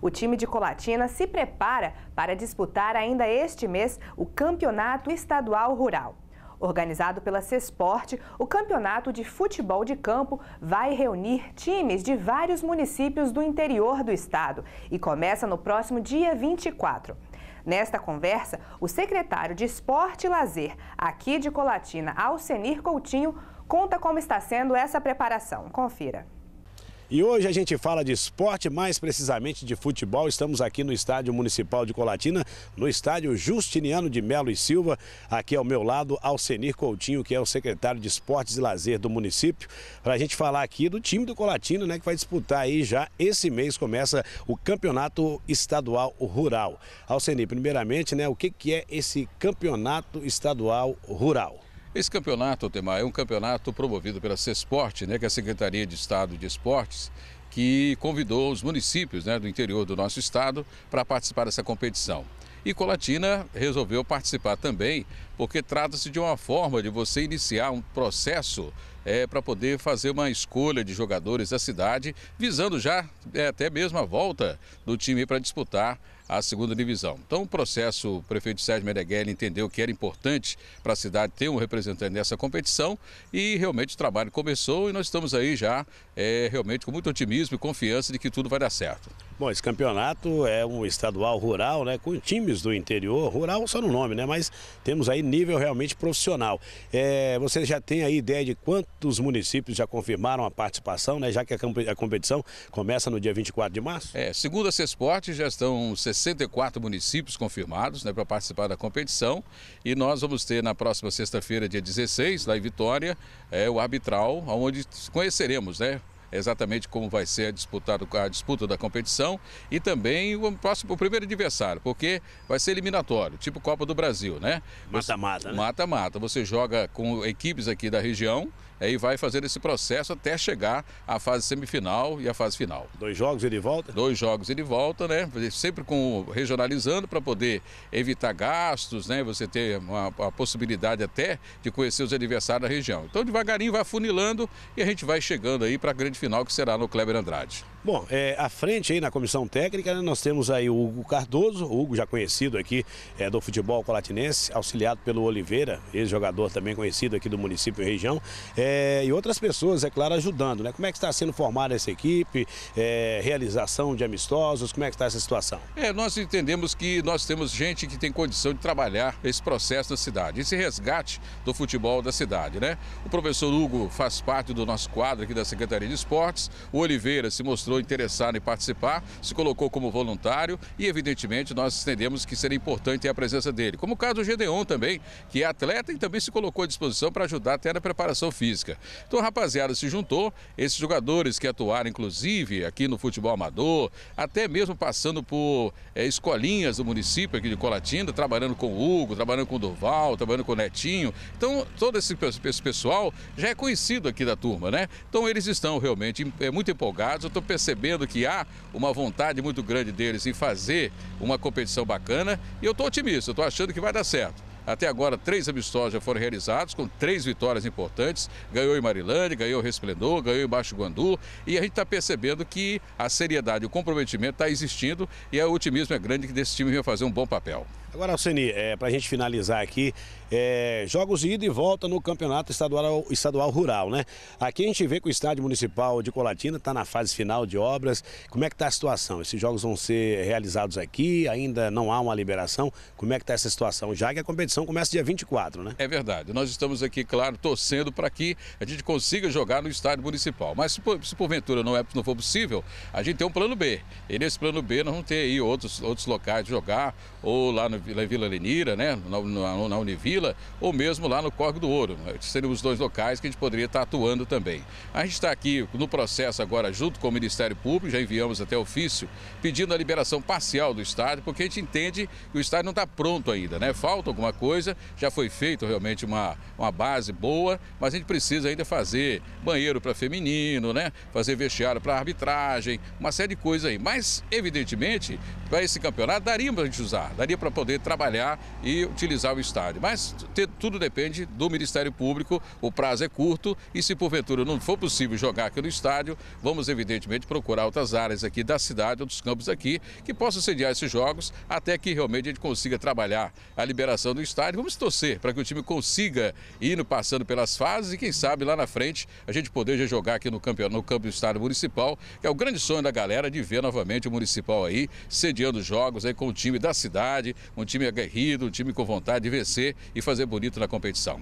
o time de Colatina se prepara para disputar ainda este mês o Campeonato Estadual Rural. Organizado pela Cesporte, o campeonato de futebol de campo vai reunir times de vários municípios do interior do estado e começa no próximo dia 24. Nesta conversa, o secretário de Esporte e Lazer, aqui de Colatina, Alcenir Coutinho, conta como está sendo essa preparação. Confira. E hoje a gente fala de esporte, mais precisamente de futebol. Estamos aqui no Estádio Municipal de Colatina, no Estádio Justiniano de Melo e Silva. Aqui ao meu lado, Alcenir Coutinho, que é o secretário de Esportes e Lazer do município, para a gente falar aqui do time do Colatina, né, que vai disputar aí já esse mês começa o Campeonato Estadual Rural. Alcenir, primeiramente, né, o que, que é esse Campeonato Estadual Rural? Esse campeonato, Otemar, é um campeonato promovido pela CESPORT, né, que é a Secretaria de Estado de Esportes, que convidou os municípios né, do interior do nosso estado para participar dessa competição. E Colatina resolveu participar também, porque trata-se de uma forma de você iniciar um processo é, para poder fazer uma escolha de jogadores da cidade, visando já é, até mesmo a volta do time para disputar à segunda divisão. Então, o processo, o prefeito Sérgio Meneghelli entendeu que era importante para a cidade ter um representante nessa competição e realmente o trabalho começou e nós estamos aí já é, realmente com muito otimismo e confiança de que tudo vai dar certo. Bom, esse campeonato é um estadual rural, né, com times do interior, rural só no nome, né, mas temos aí nível realmente profissional. É, você já tem aí ideia de quantos municípios já confirmaram a participação, né, já que a competição começa no dia 24 de março? É, segundo a Cesporte, já estão 60 64 municípios confirmados né, para participar da competição. E nós vamos ter na próxima sexta-feira, dia 16, lá em Vitória, é, o arbitral, onde conheceremos né, exatamente como vai ser a, disputar, a disputa da competição e também o próximo o primeiro adversário, porque vai ser eliminatório, tipo Copa do Brasil, né? Mata-mata, né? Mata-mata. Você joga com equipes aqui da região aí vai fazer esse processo até chegar à fase semifinal e à fase final. Dois jogos ele volta? Dois jogos ele volta, né? Sempre com regionalizando para poder evitar gastos, né? Você ter uma, a possibilidade até de conhecer os adversários da região. Então devagarinho vai funilando e a gente vai chegando aí para a grande final que será no Kleber Andrade. Bom, é, à frente aí na comissão técnica, né, nós temos aí o Hugo Cardoso, o Hugo já conhecido aqui é, do futebol colatinense, auxiliado pelo Oliveira, ex-jogador também conhecido aqui do município e região, é, e outras pessoas, é claro, ajudando, né? Como é que está sendo formada essa equipe, é, realização de amistosos, como é que está essa situação? É, nós entendemos que nós temos gente que tem condição de trabalhar esse processo na cidade, esse resgate do futebol da cidade, né? O professor Hugo faz parte do nosso quadro aqui da Secretaria de Esportes, o Oliveira se mostrou interessado em participar, se colocou como voluntário e, evidentemente, nós entendemos que seria importante a presença dele. Como o caso do Gedeon também, que é atleta e também se colocou à disposição para ajudar até na preparação física. Então, a rapaziada se juntou, esses jogadores que atuaram, inclusive, aqui no futebol amador, até mesmo passando por é, escolinhas do município aqui de Colatina, trabalhando com o Hugo, trabalhando com o Duval, trabalhando com o Netinho. Então, todo esse, esse pessoal já é conhecido aqui da turma, né? Então, eles estão realmente é, muito empolgados. Eu estou pensando percebendo que há uma vontade muito grande deles em fazer uma competição bacana e eu estou otimista, estou achando que vai dar certo. Até agora, três amistosos já foram realizados, com três vitórias importantes. Ganhou em Marilândia, ganhou em Resplendor, ganhou em Baixo Guandu. E a gente está percebendo que a seriedade, o comprometimento está existindo e o otimismo é grande que desse time vai fazer um bom papel. Agora, Alceni, é, para a gente finalizar aqui, é, jogos de ida e volta no Campeonato Estadual, Estadual Rural, né? Aqui a gente vê que o Estádio Municipal de Colatina está na fase final de obras. Como é que está a situação? Esses jogos vão ser realizados aqui, ainda não há uma liberação. Como é que está essa situação? Já que a competição começa dia 24, né? É verdade. Nós estamos aqui, claro, torcendo para que a gente consiga jogar no Estádio Municipal. Mas se, por, se porventura não, é, não for possível, a gente tem um plano B. E nesse plano B nós vamos ter aí outros, outros locais de jogar, ou lá no na Vila Lenira, né, na, na, na, Univila, ou mesmo lá no Corgo do Ouro. Seriam os dois locais que a gente poderia estar atuando também. A gente está aqui no processo agora junto com o Ministério Público, já enviamos até ofício, pedindo a liberação parcial do estádio, porque a gente entende que o estádio não está pronto ainda, né? Falta alguma coisa, já foi feito realmente uma, uma base boa, mas a gente precisa ainda fazer banheiro para feminino, né? Fazer vestiário para arbitragem, uma série de coisas aí. Mas, evidentemente, para esse campeonato daria para a gente usar, daria para poder poder trabalhar e utilizar o estádio. Mas tudo depende do Ministério Público, o prazo é curto e se porventura não for possível jogar aqui no estádio, vamos evidentemente procurar outras áreas aqui da cidade, outros campos aqui, que possam sediar esses jogos até que realmente a gente consiga trabalhar a liberação do estádio. Vamos torcer para que o time consiga ir passando pelas fases e quem sabe lá na frente a gente poder já jogar aqui no, campeão, no campo do estádio municipal, que é o grande sonho da galera de ver novamente o municipal aí sediando jogos aí com o time da cidade, um time aguerrido, um time com vontade de vencer e fazer bonito na competição.